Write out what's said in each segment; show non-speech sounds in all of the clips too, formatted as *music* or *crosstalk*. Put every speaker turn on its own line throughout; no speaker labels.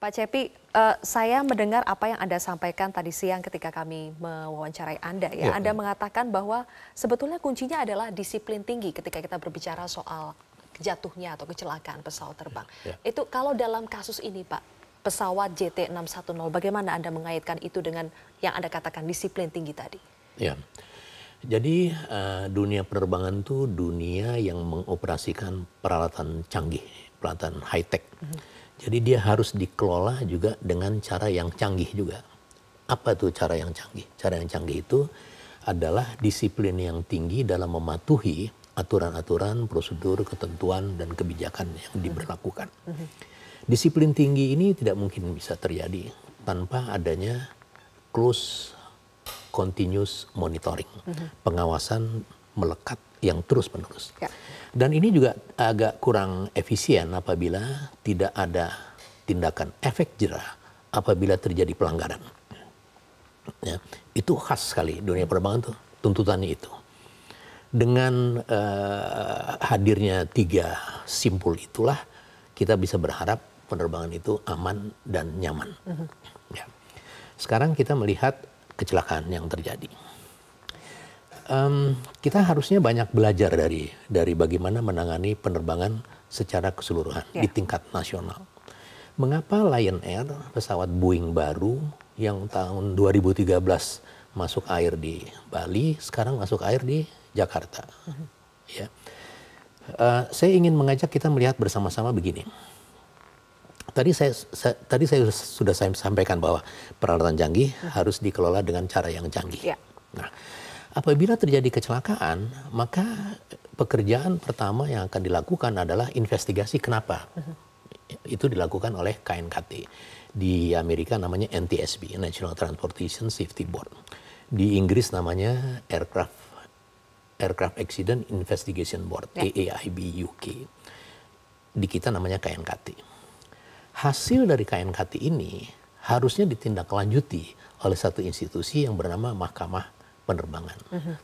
Pak Cepi, uh, saya mendengar apa yang Anda sampaikan tadi siang ketika kami mewawancarai Anda ya. ya. Anda mengatakan bahwa sebetulnya kuncinya adalah disiplin tinggi ketika kita berbicara soal jatuhnya atau kecelakaan pesawat terbang. Ya. Itu kalau dalam kasus ini Pak, pesawat JT610, bagaimana Anda mengaitkan itu dengan yang Anda katakan disiplin tinggi tadi?
Ya, jadi uh, dunia penerbangan itu dunia yang mengoperasikan peralatan canggih, peralatan high-tech. Mm -hmm jadi dia harus dikelola juga dengan cara yang canggih juga. Apa tuh cara yang canggih? Cara yang canggih itu adalah disiplin yang tinggi dalam mematuhi aturan-aturan, prosedur, ketentuan, dan kebijakan yang mhm. diberlakukan. Mhm. Disiplin tinggi ini tidak mungkin bisa terjadi tanpa adanya close continuous monitoring, mhm. pengawasan melekat yang terus-menerus. Ya. Dan ini juga agak kurang efisien apabila tidak ada tindakan efek jerah apabila terjadi pelanggaran. Ya, itu khas sekali dunia perbankan tuh tuntutannya itu. Dengan uh, hadirnya tiga simpul itulah kita bisa berharap penerbangan itu aman dan nyaman. Uh mm-hmm. -huh. ya. Sekarang kita melihat kecelakaan yang terjadi um, kita harusnya banyak belajar dari dari bagaimana menangani penerbangan secara keseluruhan yeah. di tingkat nasional. Mengapa Lion Air, pesawat Boeing baru yang tahun 2013 masuk air di Bali, sekarang masuk air di Jakarta. Mm -hmm. Ya. Uh, saya ingin mengajak kita melihat bersama-sama begini. Tadi saya, saya tadi saya sudah saya sampaikan bahwa peralatan canggih mm -hmm. harus dikelola dengan cara yang canggih. Yeah. Nah, Apabila terjadi kecelakaan, maka pekerjaan pertama yang akan dilakukan adalah investigasi kenapa. Itu dilakukan oleh KNKT. Di Amerika namanya NTSB, National Transportation Safety Board. Di Inggris namanya Aircraft Aircraft Accident Investigation Board, ya. AAIB UK. Di kita namanya KNKT. Hasil dari KNKT ini harusnya ditindaklanjuti oleh satu institusi yang bernama Mahkamah penerbangan. Uh-huh.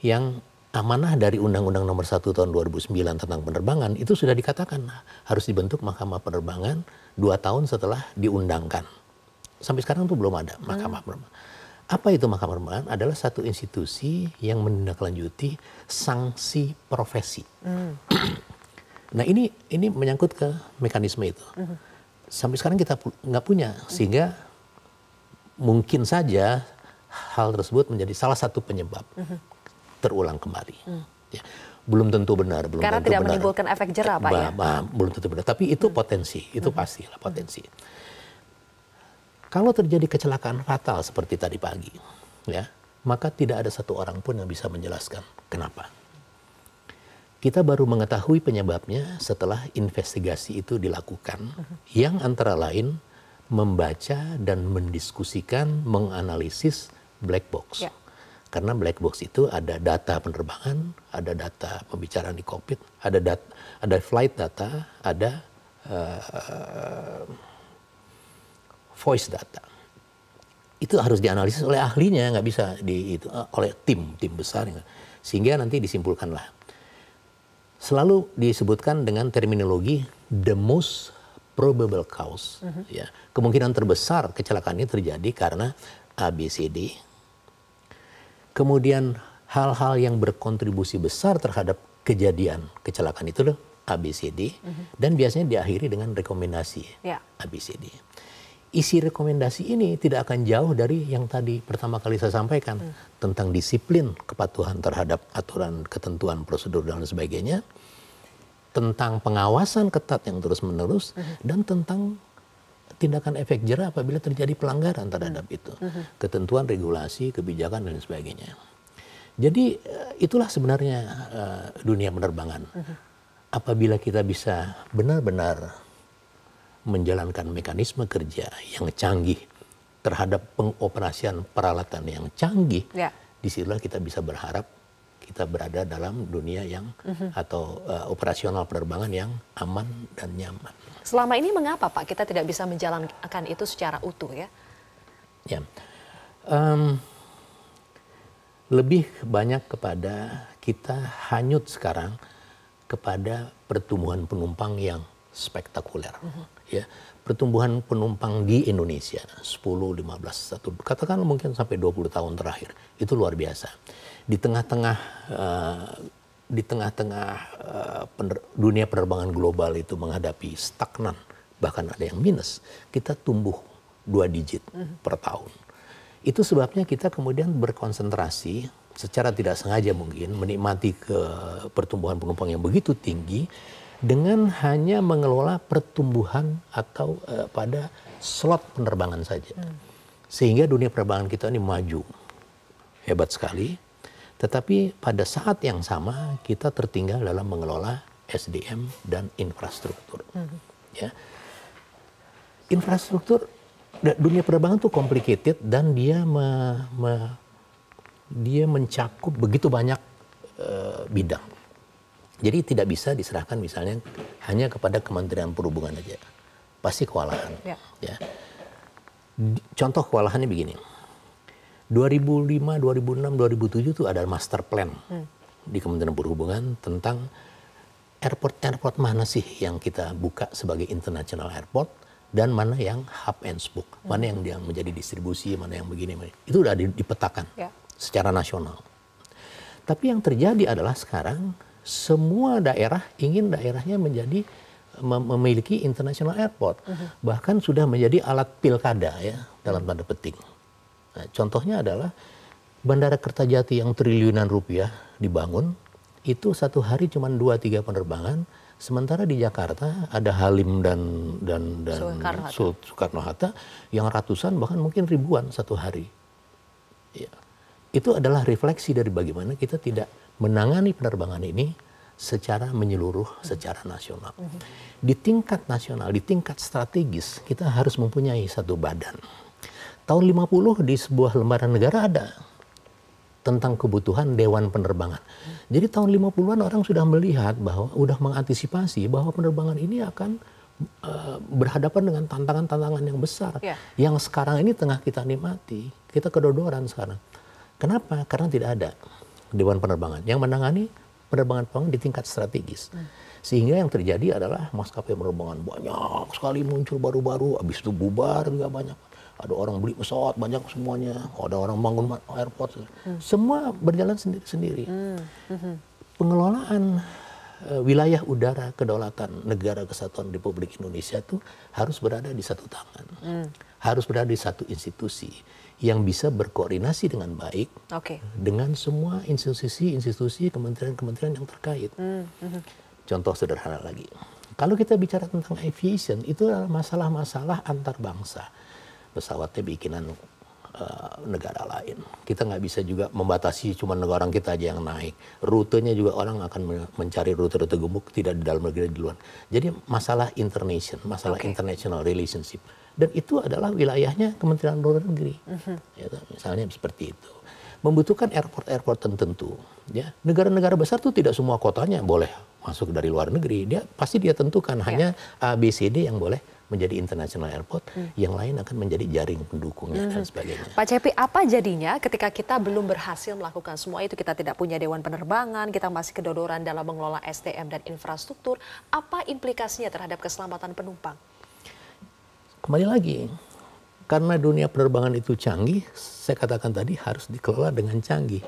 Yang amanah dari Undang-Undang Nomor 1 Tahun 2009 tentang penerbangan itu sudah dikatakan nah, harus dibentuk Mahkamah Penerbangan dua tahun setelah diundangkan. Sampai sekarang itu belum ada Mahkamah hmm. Penerbangan. Apa itu Mahkamah Penerbangan? Adalah satu institusi yang menindaklanjuti sanksi profesi. Hmm. *clears throat* nah ini ini menyangkut ke mekanisme itu. Hmm. Sampai sekarang kita nggak punya sehingga mungkin saja hal tersebut menjadi salah satu penyebab terulang kembali. Ya. Belum tentu benar, belum Karena tentu tidak benar. menimbulkan
efek jerah, Pak ya? Bah,
belum tentu benar, tapi itu potensi, itu pastilah potensi. Kalau terjadi kecelakaan fatal seperti tadi pagi, ya, maka tidak ada satu orang pun yang bisa menjelaskan kenapa. Kita baru mengetahui penyebabnya setelah investigasi itu dilakukan, yang antara lain membaca dan mendiskusikan, menganalisis black box. Ya. Karena black box itu ada data penerbangan, ada data pembicaraan di kokpit, ada data, ada flight data, ada uh, voice data. Itu harus dianalisis oleh ahlinya, nggak bisa di itu uh, oleh tim tim besar, sehingga nanti disimpulkanlah. Selalu disebutkan dengan terminologi the most probable cause, uh mhm. -huh. ya kemungkinan terbesar kecelakaan ini terjadi karena ABCD Kemudian hal-hal yang berkontribusi besar terhadap kejadian kecelakaan itu loh ABCD mm-hmm. dan biasanya diakhiri dengan rekomendasi yeah. ABCD. Isi rekomendasi ini tidak akan jauh dari yang tadi pertama kali saya sampaikan mm. tentang disiplin kepatuhan terhadap aturan, ketentuan, prosedur dan sebagainya, tentang pengawasan ketat yang terus-menerus mm-hmm. dan tentang tindakan efek jerah apabila terjadi pelanggaran terhadap hmm. itu. Hmm. Ketentuan regulasi, kebijakan dan sebagainya. Jadi eh, itulah sebenarnya uh, dunia penerbangan. Hmm. Apabila kita bisa benar-benar menjalankan mekanisme kerja yang canggih terhadap pengoperasian peralatan yang canggih, ya. disitulah kita bisa berharap kita berada dalam dunia yang mm-hmm. atau uh, operasional penerbangan yang aman dan nyaman.
Selama ini mengapa Pak kita tidak bisa menjalankan itu secara utuh ya?
Ya, um, lebih banyak kepada kita hanyut sekarang kepada pertumbuhan penumpang yang spektakuler. Mm-hmm ya pertumbuhan penumpang di Indonesia 10, 15, 1, katakanlah mungkin sampai 20 tahun terakhir itu luar biasa. Di tengah-tengah uh, di tengah-tengah uh, dunia penerbangan global itu menghadapi stagnan bahkan ada yang minus, kita tumbuh dua digit mhm. per tahun. Itu sebabnya kita kemudian berkonsentrasi secara tidak sengaja mungkin menikmati ke pertumbuhan penumpang yang begitu tinggi dengan hanya mengelola pertumbuhan atau uh, pada slot penerbangan saja. Hmm. Sehingga dunia penerbangan kita ini maju. Hebat sekali. Tetapi pada saat yang sama kita tertinggal dalam mengelola SDM dan infrastruktur. Hmm. Ya. Infrastruktur dunia penerbangan itu complicated dan dia me, me, dia mencakup begitu banyak uh, bidang jadi tidak bisa diserahkan misalnya hanya kepada Kementerian Perhubungan saja. Pasti kewalahan. Ya. ya. Contoh kewalahannya begini. 2005, 2006, 2007 itu ada master plan hmm. di Kementerian Perhubungan tentang airport-airport mana sih yang kita buka sebagai international airport dan mana yang hub and spoke, hmm. mana yang dia menjadi distribusi, mana yang begini, itu sudah dipetakan ya. secara nasional. Tapi yang terjadi adalah sekarang semua daerah ingin daerahnya menjadi memiliki international airport. Uh mhm. -huh. Bahkan sudah menjadi alat pilkada ya dalam tanda petik. Nah, contohnya adalah Bandara Kertajati yang triliunan rupiah dibangun itu satu hari cuma dua tiga penerbangan. Sementara di Jakarta ada Halim dan dan dan Soekarno-Hatta yang ratusan bahkan mungkin ribuan satu hari. Ya. Itu adalah refleksi dari bagaimana kita tidak menangani penerbangan ini secara menyeluruh, secara nasional. Di tingkat nasional, di tingkat strategis, kita harus mempunyai satu badan. Tahun 50 di sebuah lembaran negara ada tentang kebutuhan dewan penerbangan. Jadi tahun 50-an orang sudah melihat bahwa sudah mengantisipasi bahwa penerbangan ini akan eh, berhadapan dengan tantangan-tantangan yang besar yeah. yang sekarang ini tengah kita nikmati. Kita kedodoran sekarang. Kenapa? Karena tidak ada Dewan Penerbangan yang menangani penerbangan-penerbangan di tingkat strategis. Hmm. Sehingga yang terjadi adalah maskapai penerbangan banyak sekali muncul baru-baru, habis itu bubar juga banyak. Ada orang beli pesawat banyak semuanya, ada orang bangun airport. Hmm. Semua berjalan sendiri-sendiri. Hmm. Hmm. Pengelolaan uh, wilayah udara kedaulatan negara kesatuan Republik Indonesia itu harus berada di satu tangan. Hmm. Harus berada di satu institusi yang bisa berkoordinasi dengan baik okay. dengan semua institusi-institusi kementerian-kementerian yang terkait.
Mm -hmm.
Contoh sederhana lagi, kalau kita bicara tentang aviation itu adalah masalah-masalah antar bangsa. Pesawatnya bikinan Uh, negara lain. Kita nggak bisa juga membatasi cuma negara kita aja yang naik. Rutenya juga orang akan mencari rute-rute gemuk tidak di dalam negeri di luar. Jadi masalah international, masalah okay. international relationship dan itu adalah wilayahnya Kementerian Luar Negeri. Uh-huh. Ya, kan? misalnya seperti itu. Membutuhkan airport-airport tertentu. Ya, negara-negara besar itu tidak semua kotanya boleh masuk dari luar negeri. Dia pasti dia tentukan ya. hanya A, B, yang boleh menjadi international airport, hmm. yang lain akan menjadi jaring pendukungnya hmm. dan mhm.
sebagainya. Pak Cepi, apa jadinya ketika kita belum berhasil melakukan semua itu, kita tidak punya dewan penerbangan, kita masih kedodoran dalam mengelola STM dan infrastruktur, apa implikasinya terhadap keselamatan penumpang?
kembali lagi karena dunia penerbangan itu canggih, saya katakan tadi harus dikelola dengan canggih.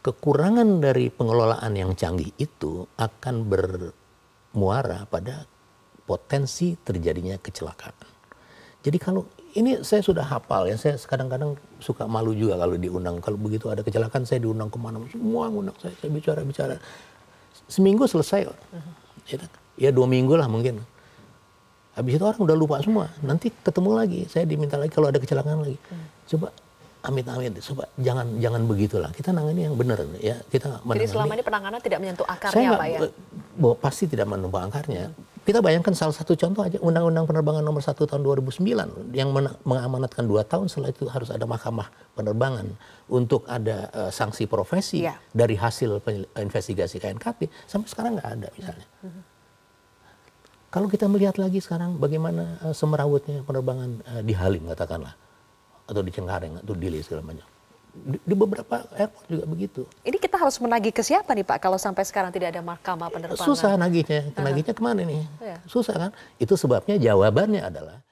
Kekurangan dari pengelolaan yang canggih itu akan bermuara pada potensi terjadinya kecelakaan. Jadi kalau ini saya sudah hafal ya, saya kadang-kadang suka malu juga kalau diundang. Kalau begitu ada kecelakaan saya diundang kemana, semua undang saya, saya bicara-bicara. Seminggu selesai. Mhm. Ya, ya dua minggu lah mungkin. Habis itu orang udah lupa semua. Nanti ketemu lagi, saya diminta lagi kalau ada kecelakaan lagi. Hmm. Coba amit-amit, coba jangan jangan begitulah. Kita nangani yang benar ya. Kita Jadi selama ini
penanganan tidak menyentuh akarnya saya Pak ya?
Bahwa pasti tidak menyentuh akarnya. Hmm. Kita bayangkan salah satu contoh aja Undang-Undang Penerbangan Nomor 1 Tahun 2009 yang mengamanatkan dua tahun setelah itu harus ada Mahkamah Penerbangan untuk ada uh, sanksi profesi yeah. dari hasil investigasi KNKT sampai sekarang nggak ada misalnya. -hmm. Kalau kita melihat lagi sekarang bagaimana eh, semerawutnya penerbangan uh, di Halim katakanlah atau di Cengkareng atau di Dili segala macam. Di, di beberapa airport juga begitu.
Ini kita harus menagih ke siapa nih Pak kalau sampai sekarang tidak ada mahkamah penerbangan?
Susah nagihnya, nagihnya kemana nih? Iya. Susah kan? Itu sebabnya jawabannya adalah